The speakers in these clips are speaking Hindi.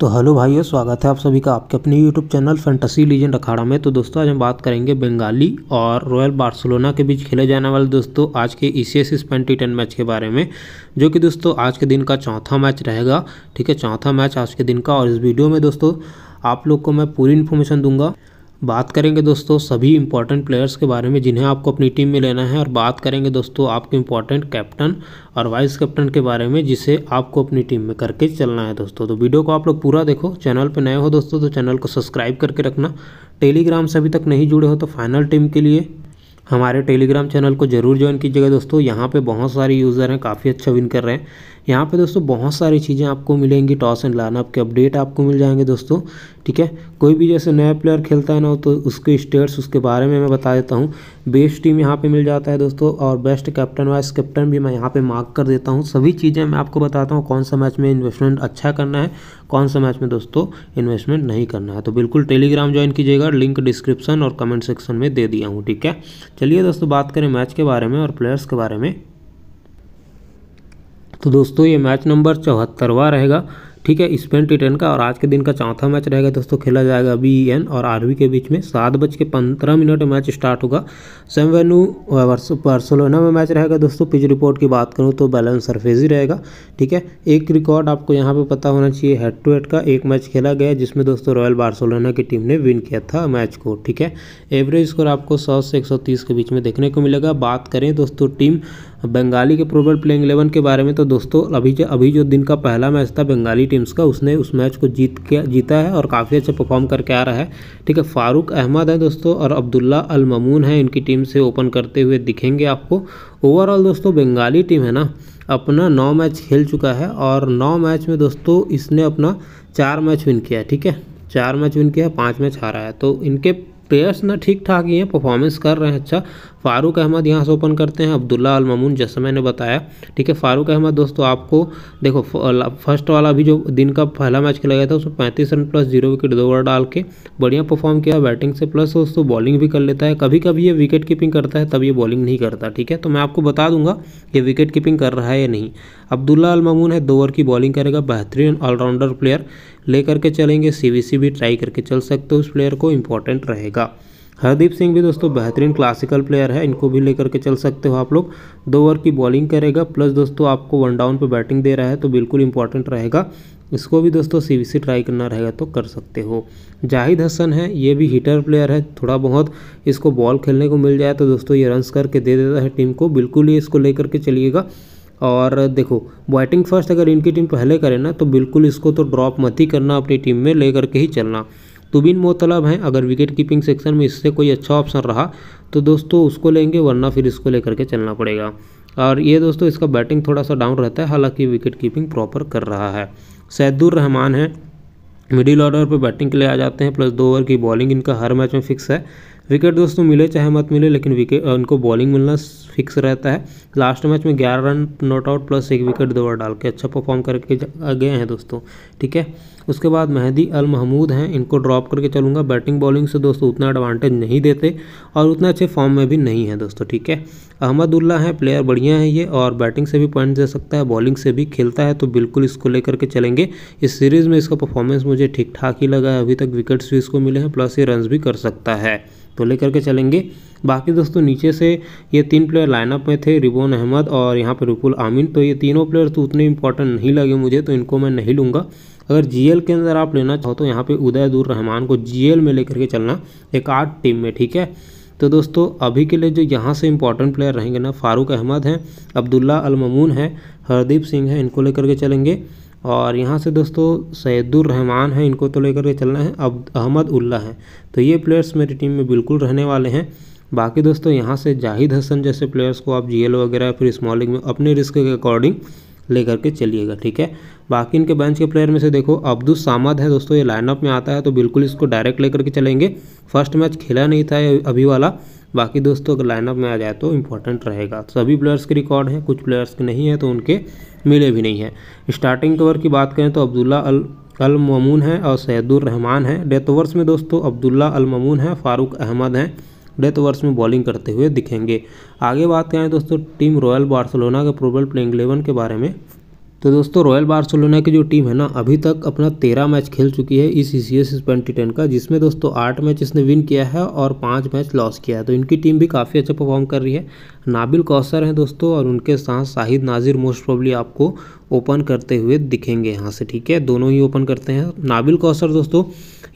तो हेलो भाइयों स्वागत है आप सभी का आपके अपने YouTube channel fantasy legend Akhada में तो दोस्तों आज हम बात करेंगे बंगाली और रॉयल बार्सिलोना के बीच खेले जाने वाले दोस्तों आज के E C S twenty ten match के बारे में जो कि दोस्तों आज के दिन का चौथा मैच रहेगा ठीक है चौथा मैच आज के दिन का और इस वीडियो में दोस्तों आप लोग को मैं पूरी इन्फॉर्मेशन दूंगा बात करेंगे दोस्तों सभी इंपॉर्टेंट प्लेयर्स के बारे में जिन्हें आपको अपनी टीम में लेना है और बात करेंगे दोस्तों आपके इंपॉर्टेंट कैप्टन और वाइस कैप्टन के बारे में जिसे आपको अपनी टीम में करके चलना है दोस्तों तो वीडियो को आप लोग पूरा देखो चैनल पर नए हो दोस्तों तो चैनल को सब्सक्राइब करके रखना टेलीग्राम से अभी तक नहीं जुड़े हो तो फाइनल टीम के लिए हमारे टेलीग्राम चैनल को जरूर ज्वाइन कीजिएगा दोस्तों यहाँ पर बहुत सारे यूज़र हैं काफ़ी अच्छा विन कर रहे हैं यहाँ पे दोस्तों बहुत सारी चीज़ें आपको मिलेंगी टॉस एंड लाना के अपडेट आपको मिल जाएंगे दोस्तों ठीक है कोई भी जैसे नया प्लेयर खेलता है ना तो उसके स्टेट्स उसके बारे में मैं बता देता हूँ बेस्ट टीम यहाँ पे मिल जाता है दोस्तों और बेस्ट कैप्टन वाइस कैप्टन भी मैं यहाँ पे मार्क कर देता हूँ सभी चीज़ें मैं आपको बताता हूँ कौन सा मैच में इन्वेस्टमेंट अच्छा करना है कौन सा मैच में दोस्तों इन्वेस्टमेंट नहीं करना है तो बिल्कुल टेलीग्राम ज्वाइन कीजिएगा लिंक डिस्क्रिप्शन और कमेंट सेक्शन में दे दिया हूँ ठीक है चलिए दोस्तों बात करें मैच के बारे में और प्लेयर्स के बारे में तो दोस्तों ये मैच नंबर चौहत्तरवा रहेगा ठीक है स्पेन टी टेन का और आज के दिन का चौथा मैच रहेगा दोस्तों खेला जाएगा बी एन e और आरवी के बीच में सात बज के पंद्रह मिनट मैच स्टार्ट होगा सेम वेन्यू बार्सोलोना में मैच रहेगा दोस्तों पिच रिपोर्ट की बात करूँ तो बैलेंस सरफेज ही रहेगा ठीक है एक रिकॉर्ड आपको यहाँ पे पता होना चाहिए हेड टू हेड का एक मैच खेला गया जिसमें दोस्तों रॉयल बार्सोलोना की टीम ने विन किया था मैच को ठीक है एवरेज स्कोर आपको सौ से एक के बीच में देखने को मिलेगा बात करें दोस्तों टीम बंगाली के प्रोबल प्लेइंग इलेवन के बारे में तो दोस्तों अभी जो अभी जो दिन का पहला मैच था बंगाली टीम्स का उसने उस मैच को जीत के जीता है और काफ़ी अच्छा परफॉर्म करके आ रहा है ठीक है फारूक अहमद है दोस्तों और अब्दुल्ला अल ममून है इनकी टीम से ओपन करते हुए दिखेंगे आपको ओवरऑल दोस्तों बंगाली टीम है ना अपना नौ मैच खेल चुका है और नौ मैच में दोस्तों इसने अपना चार मैच विन किया है ठीक है चार मैच विन किया है पाँच मैच हारा है तो इनके प्लेयर्स ना ठीक ठाक ही हैं परफॉर्मेंस कर रहे हैं अच्छा फारूक अहमद यहाँ से ओपन करते हैं अब्दुल्ला अल ममून जैसे मैंने बताया ठीक है फारूक अहमद दोस्तों आपको देखो फर्स्ट वाला भी जो दिन का पहला मैच खेला गया था उसमें पैंतीस रन प्लस जीरो विकेट दो ओवर डाल के बढ़िया परफॉर्म किया बैटिंग से प्लस दोस्तों बॉलिंग भी कर लेता है कभी कभी ये विकेट कीपिंग करता है तब ये बॉलिंग नहीं करता ठीक है तो मैं आपको बता दूंगा ये विकेट कीपिंग कर रहा है या नहीं अब्दुल्ला अल ममून है दो ओवर की बॉलिंग करेगा बेहतरीन ऑलराउंडर प्लेयर ले करके चलेंगे सी भी ट्राई करके चल सकते हो उस प्लेयर को इंपॉर्टेंट रहेगा का हरदीप सिंह भी दोस्तों बेहतरीन क्लासिकल प्लेयर है इनको भी लेकर के चल सकते हो आप लोग दो ओवर की बॉलिंग करेगा प्लस दोस्तों आपको वन डाउन पे बैटिंग दे रहा है तो बिल्कुल इंपॉर्टेंट रहेगा इसको भी दोस्तों सीबीसी ट्राई करना रहेगा तो कर सकते हो जाहिद हसन है ये भी हिटर प्लेयर है थोड़ा बहुत इसको बॉल खेलने को मिल जाए तो दोस्तों ये रन्स करके दे देता है टीम को बिल्कुल ही इसको लेकर के चलिएगा और देखो बैटिंग फर्स्ट अगर इनकी टीम पहले करे ना तो बिल्कुल इसको तो ड्रॉप मत ही करना अपनी टीम में ले करके ही चलना तुबिन तो मोतलब हैं अगर विकेट कीपिंग सेक्शन में इससे कोई अच्छा ऑप्शन रहा तो दोस्तों उसको लेंगे वरना फिर इसको लेकर के चलना पड़ेगा और ये दोस्तों इसका बैटिंग थोड़ा सा डाउन रहता है हालांकि विकेट कीपिंग प्रॉपर कर रहा है सैदुर रहमान है मिडिल ऑर्डर पर बैटिंग के लिए आ जाते हैं प्लस दो ओवर की बॉलिंग इनका हर मैच में फिक्स है विकेट दोस्तों मिले चाहे मत मिले लेकिन विकेट उनको बॉलिंग मिलना फिक्स रहता है लास्ट मैच में ग्यारह रन नॉट आउट प्लस एक विकेट दो बार डाल के अच्छा परफॉर्म करके गए हैं दोस्तों ठीक है उसके बाद मेहदी अल महमूद हैं इनको ड्रॉप करके चलूँगा बैटिंग बॉलिंग से दोस्तों उतना एडवांटेज नहीं देते और उतना अच्छे फॉर्म में भी नहीं है दोस्तों ठीक है अहमदुल्ला हैं प्लेयर बढ़िया है ये और बैटिंग से भी पॉइंट दे सकता है बॉलिंग से भी खेलता है तो बिल्कुल इसको लेकर के चलेंगे इस सीरीज़ में इसका परफॉर्मेंस मुझे ठीक ठाक ही लगा है अभी तक विकेट्स भी इसको मिले हैं प्लस ये रन भी कर सकता है तो लेकर के चलेंगे बाकी दोस्तों नीचे से ये तीन प्लेयर लाइनअप में थे रिबोन अहमद और यहाँ पर रुकुल आमिन तो ये तीनों प्लेयर तो उतने इंपॉर्टेंट नहीं लगे मुझे तो इनको मैं नहीं लूँगा अगर जीएल के अंदर आप लेना चाहो तो यहाँ पे उदयदुर रहमान को जीएल में लेकर के चलना एक आठ टीम में ठीक है तो दोस्तों अभी के लिए जो यहाँ से इंपॉर्टेंट प्लेयर रहेंगे ना फारूक अहमद हैं अब्दुल्ला अलमून है हरदीप सिंह है इनको लेकर के चलेंगे और यहाँ से दोस्तों रहमान है इनको तो लेकर के चलना है अब अहमद उल्ला है तो ये प्लेयर्स मेरी टीम में बिल्कुल रहने वाले हैं बाकी दोस्तों यहाँ से जाहिद हसन जैसे प्लेयर्स को आप जीएल वगैरह फिर स्मॉलिंग में अपने रिस्क के अकॉर्डिंग लेकर के चलिएगा ठीक है बाकी इनके बेंच के प्लेयर में से देखो अब्दुल सामद है दोस्तों ये लाइनअप में आता है तो बिल्कुल इसको डायरेक्ट लेकर के चलेंगे फर्स्ट मैच खेला नहीं था अभी वाला बाकी दोस्तों अगर लाइनअप में आ जाए तो इम्पोर्टेंट रहेगा तो सभी प्लेयर्स के रिकॉर्ड हैं कुछ प्लेयर्स के नहीं हैं तो उनके मिले भी नहीं हैं स्टार्टिंग कवर की बात करें तो अब्दुल्ला अल अल ममून है और सैदुर रहमान है डेथ ओवर्स में दोस्तों अब्दुल्ला अल ममून है फारूक अहमद हैं डेथ ओवर्स में बॉलिंग करते हुए दिखेंगे आगे बात करें दोस्तों टीम रॉयल बार्सलोना के प्रोबल प्लेइंग इलेवन के बारे में तो दोस्तों रॉयल बार्सोलोना की जो टीम है ना अभी तक अपना तेरह मैच खेल चुकी है इस E C S twenty ten का जिसमें दोस्तों आठ मैच इसने विन किया है और पाँच मैच लॉस किया है तो इनकी टीम भी काफ़ी अच्छा परफॉर्म कर रही है नाबिल कौसर हैं दोस्तों और उनके साथ शाहिद नाजिर मोस्ट प्रॉब्ली आपको ओपन करते हुए दिखेंगे यहाँ से ठीक है दोनों ही ओपन करते हैं नाबिल कौसर दोस्तों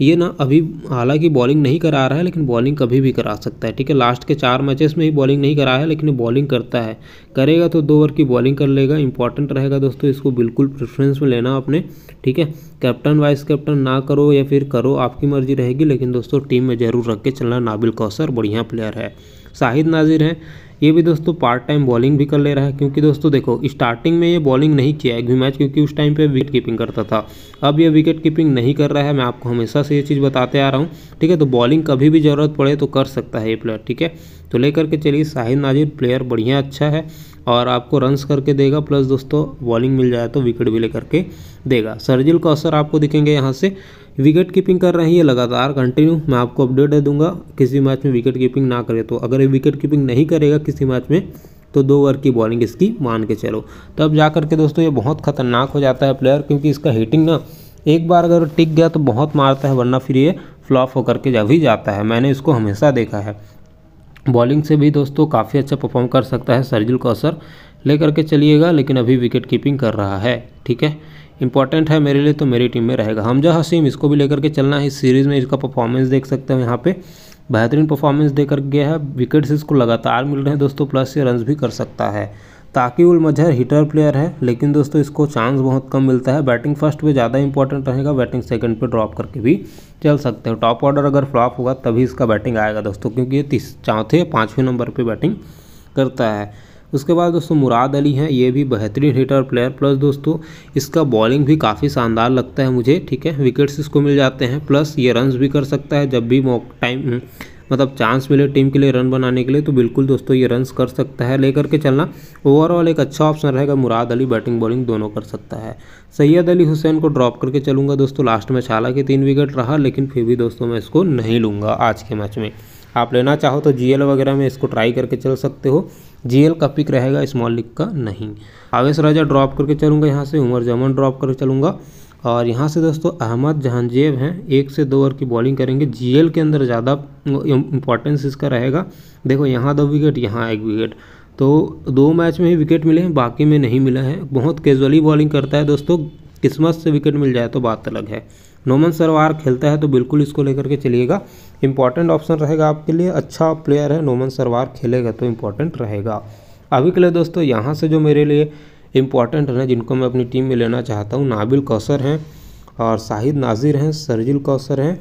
ये ना अभी हालांकि बॉलिंग नहीं करा रहा है लेकिन बॉलिंग कभी भी करा सकता है ठीक है लास्ट के चार मैचेस में ही बॉलिंग नहीं करा है लेकिन बॉलिंग करता है करेगा तो दो ओवर की बॉलिंग कर लेगा इंपॉर्टेंट रहेगा दोस्तों इसको बिल्कुल प्रेफरेंस में लेना अपने ठीक है कैप्टन वाइस कैप्टन ना करो या फिर करो आपकी मर्जी रहेगी लेकिन दोस्तों टीम में ज़रूर रख के चलना नाबिल कौसर बढ़िया प्लेयर है शाहिद नाजिर हैं ये भी दोस्तों पार्ट टाइम बॉलिंग भी कर ले रहा है क्योंकि दोस्तों देखो स्टार्टिंग में ये बॉलिंग नहीं किया एक भी मैच क्योंकि उस टाइम पे विकेट कीपिंग करता था अब ये विकेट कीपिंग नहीं कर रहा है मैं आपको हमेशा से ये चीज़ बताते आ रहा हूँ ठीक है तो बॉलिंग कभी भी ज़रूरत पड़े तो कर सकता है ये प्लेयर ठीक है तो लेकर के चलिए शाहिद नाजिर प्लेयर बढ़िया अच्छा है और आपको रनस करके देगा प्लस दोस्तों बॉलिंग मिल जाए तो विकेट भी लेकर के देगा सरजिल कौसर आपको दिखेंगे यहाँ से विकेट कीपिंग कर रही है लगातार कंटिन्यू मैं आपको अपडेट दे दूंगा किसी मैच में विकेट कीपिंग ना करे तो अगर ये विकेट कीपिंग नहीं करेगा किसी मैच में तो दो ओवर की बॉलिंग इसकी मान के चलो तब जा कर के दोस्तों ये बहुत खतरनाक हो जाता है प्लेयर क्योंकि इसका हीटिंग ना एक बार अगर टिक गया तो बहुत मारता है वरना फिर ये फ्लॉप होकर के जब ही जाता है मैंने इसको हमेशा देखा है बॉलिंग से भी दोस्तों काफ़ी अच्छा परफॉर्म कर सकता है सरजुल असर ले करके चलिएगा लेकिन अभी विकेट कीपिंग कर रहा है ठीक है इंपॉर्टेंट है मेरे लिए तो मेरी टीम में रहेगा हमजा हसीम इसको भी लेकर के चलना है इस सीरीज़ में इसका परफॉर्मेंस देख सकते हो यहाँ पे बेहतरीन परफॉर्मेंस देकर गया है विकेट्स इसको लगातार मिल रहे हैं दोस्तों प्लस ये रन भी कर सकता है ताकि उल मजहर हिटर प्लेयर है लेकिन दोस्तों इसको चांस बहुत कम मिलता है बैटिंग फर्स्ट पे ज़्यादा इंपॉर्टेंट रहेगा बैटिंग सेकंड पे ड्रॉप करके भी चल सकते हो टॉप ऑर्डर अगर फ्लॉप होगा तभी इसका बैटिंग आएगा दोस्तों क्योंकि ये तीस चौथे पाँचवें नंबर पर बैटिंग करता है उसके बाद दोस्तों मुराद अली हैं ये भी बेहतरीन हिटर प्लेयर प्लस दोस्तों इसका बॉलिंग भी काफ़ी शानदार लगता है मुझे ठीक है विकेट्स इसको मिल जाते हैं प्लस ये रन्स भी कर सकता है जब भी मौक टाइम मतलब चांस मिले टीम के लिए रन बनाने के लिए तो बिल्कुल दोस्तों ये रन कर सकता है लेकर के चलना ओवरऑल एक अच्छा ऑप्शन रहेगा मुराद अली बैटिंग बॉलिंग दोनों कर सकता है सैयद अली हुसैन को ड्रॉप करके चलूँगा दोस्तों लास्ट मैच हालांकि तीन विकेट रहा लेकिन फिर भी दोस्तों मैं इसको नहीं लूँगा आज के मैच में आप लेना चाहो तो जीएल वगैरह में इसको ट्राई करके चल सकते हो जीएल का पिक रहेगा स्मॉल लिख का नहीं आवेश राजा ड्रॉप करके चलूँगा यहाँ से उमर जमन ड्रॉप करके चलूँगा और यहाँ से दोस्तों अहमद जहांजेब हैं एक से दो ओवर की बॉलिंग करेंगे जीएल के अंदर ज़्यादा इम्पॉर्टेंस इसका रहेगा देखो यहाँ दो विकेट यहाँ एक विकेट तो दो मैच में ही विकेट मिले हैं बाकी में नहीं मिला है बहुत कैजुअली बॉलिंग करता है दोस्तों किस्मत से विकेट मिल जाए तो बात अलग है नोमन सरवार खेलता है तो बिल्कुल इसको लेकर के चलिएगा इंपॉर्टेंट ऑप्शन रहेगा आपके लिए अच्छा प्लेयर है नोमन सरवार खेलेगा तो इम्पॉर्टेंट रहेगा अभी के लिए दोस्तों यहाँ से जो मेरे लिए इम्पॉर्टेंट हैं जिनको मैं अपनी टीम में लेना चाहता हूँ नाबिल कौसर हैं और शाहिद नाजिर हैं सरजिल कौसर हैं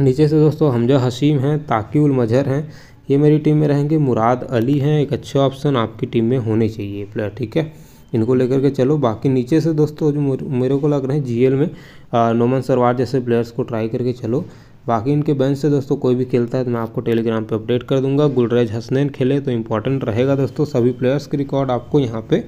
नीचे से दोस्तों हमजा हसीम हैं ताकिउल मजहर हैं ये मेरी टीम में रहेंगे मुराद अली हैं एक अच्छे ऑप्शन आपकी टीम में होने चाहिए प्लेयर ठीक है इनको लेकर के चलो बाकी नीचे से दोस्तों जो मेरे को लग रहे हैं जीएल में नोमन सरवार जैसे प्लेयर्स को ट्राई करके चलो बाकी इनके बेंच से दोस्तों कोई भी खेलता है तो मैं आपको टेलीग्राम पे अपडेट कर दूंगा गुलरेज हसनैन खेले तो इंपॉर्टेंट रहेगा दोस्तों सभी प्लेयर्स के रिकॉर्ड आपको यहाँ पर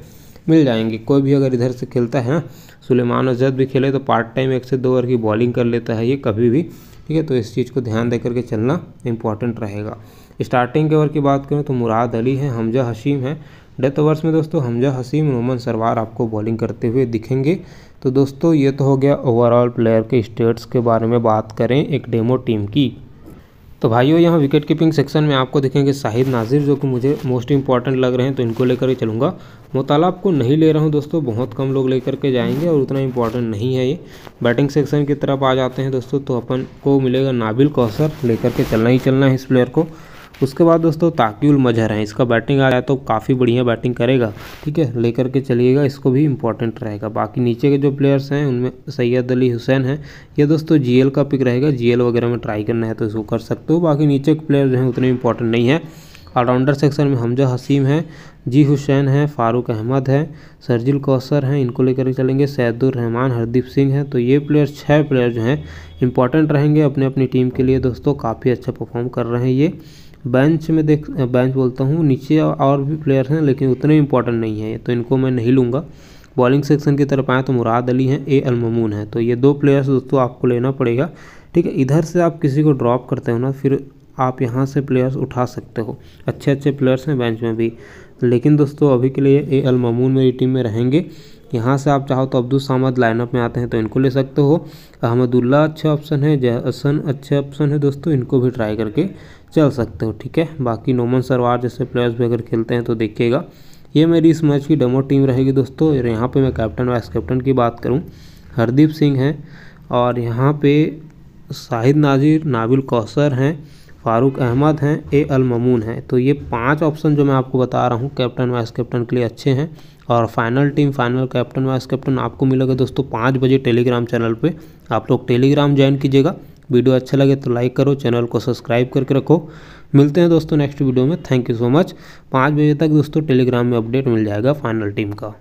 मिल जाएंगे कोई भी अगर इधर से खेलता है ना सुलेमान अजद भी खेले तो पार्ट टाइम एक से दो ओवर की बॉलिंग कर लेता है ये कभी भी ठीक है तो इस चीज़ को ध्यान दे करके चलना इंपॉर्टेंट रहेगा स्टार्टिंग के ओवर की बात करें तो मुराद अली है हमजा हशीम है डेथ ओवर्स में दोस्तों हमजा हसीम रोमन सरवार आपको बॉलिंग करते हुए दिखेंगे तो दोस्तों ये तो हो गया ओवरऑल प्लेयर के स्टेट्स के बारे में बात करें एक डेमो टीम की तो भाइयों यहाँ विकेट कीपिंग सेक्शन में आपको दिखेंगे शाहिद नाजिर जो कि मुझे मोस्ट इंपॉर्टेंट लग रहे हैं तो इनको लेकर ही चलूँगा मोताला आपको नहीं ले रहा हूँ दोस्तों बहुत कम लोग लेकर के जाएंगे और उतना इंपॉर्टेंट नहीं है ये बैटिंग सेक्शन की तरफ आ जाते हैं दोस्तों तो अपन को मिलेगा नाबिल कौसर लेकर के चलना ही चलना है इस प्लेयर को उसके बाद दोस्तों ताकियुल मजहर हैं इसका बैटिंग आ जाए तो काफ़ी बढ़िया बैटिंग करेगा ठीक है लेकर के चलिएगा इसको भी इंपॉर्टेंट रहेगा बाकी नीचे के जो प्लेयर्स हैं उनमें सैयद अली हुसैन है ये दोस्तों जी का पिक रहेगा जी वगैरह में ट्राई करना है तो इसको कर सकते हो बाकी नीचे के प्लेयर जो हैं उतने इंपॉर्टेंट नहीं है ऑलराउंडर सेक्शन में हमजा हसीम है जी हुसैन हैं फारूक अहमद हैं सरजिल कौसर हैं इनको लेकर चलेंगे रहमान हरदीप सिंह हैं तो ये प्लेयर्स छः प्लेयर जो हैं इंपॉर्टेंट रहेंगे अपने अपनी टीम के लिए दोस्तों काफ़ी अच्छा परफॉर्म कर रहे हैं ये बेंच में देख बेंच बोलता हूँ नीचे और भी प्लेयर हैं लेकिन उतने इंपॉर्टेंट नहीं है तो इनको मैं नहीं लूँगा बॉलिंग सेक्शन की तरफ आएँ तो मुराद अली हैं ए अलमून है तो ये दो प्लेयर्स दोस्तों आपको लेना पड़ेगा ठीक है इधर से आप किसी को ड्रॉप करते हो ना फिर आप यहाँ से प्लेयर्स उठा सकते हो अच्छे अच्छे प्लेयर्स हैं बेंच में भी लेकिन दोस्तों अभी के लिए ए अलमून मेरी टीम में रहेंगे यहाँ से आप चाहो तो अब्दुल सामद लाइनअप में आते हैं तो इनको ले सकते हो अहमदुल्ला अच्छा ऑप्शन है जहसन अच्छे ऑप्शन है दोस्तों इनको भी ट्राई करके चल सकते हो ठीक है बाकी नोमन सरवार जैसे प्लेयर्स भी अगर खेलते हैं तो देखिएगा ये मेरी इस मैच की डेमो टीम रहेगी दोस्तों और यहाँ पे मैं कैप्टन वाइस कैप्टन की बात करूँ हरदीप सिंह हैं और यहाँ पे शाहिद नाजिर नाबिल कौसर हैं फारूक अहमद हैं ए अल ममून हैं तो ये पांच ऑप्शन जो मैं आपको बता रहा हूँ कैप्टन वाइस कैप्टन के लिए अच्छे हैं और final team final captain vice captain आपको मिलेगा दोस्तों पाँच बजे टेलीग्राम चैनल पे आप लोग टेलीग्राम ज्वाइन कीजिएगा वीडियो अच्छा लगे तो लाइक करो चैनल को सब्सक्राइब करके रखो मिलते हैं दोस्तों नेक्स्ट वीडियो में थैंक यू सो मच पाँच बजे तक दोस्तों टेलीग्राम में अपडेट मिल जाएगा फाइनल टीम का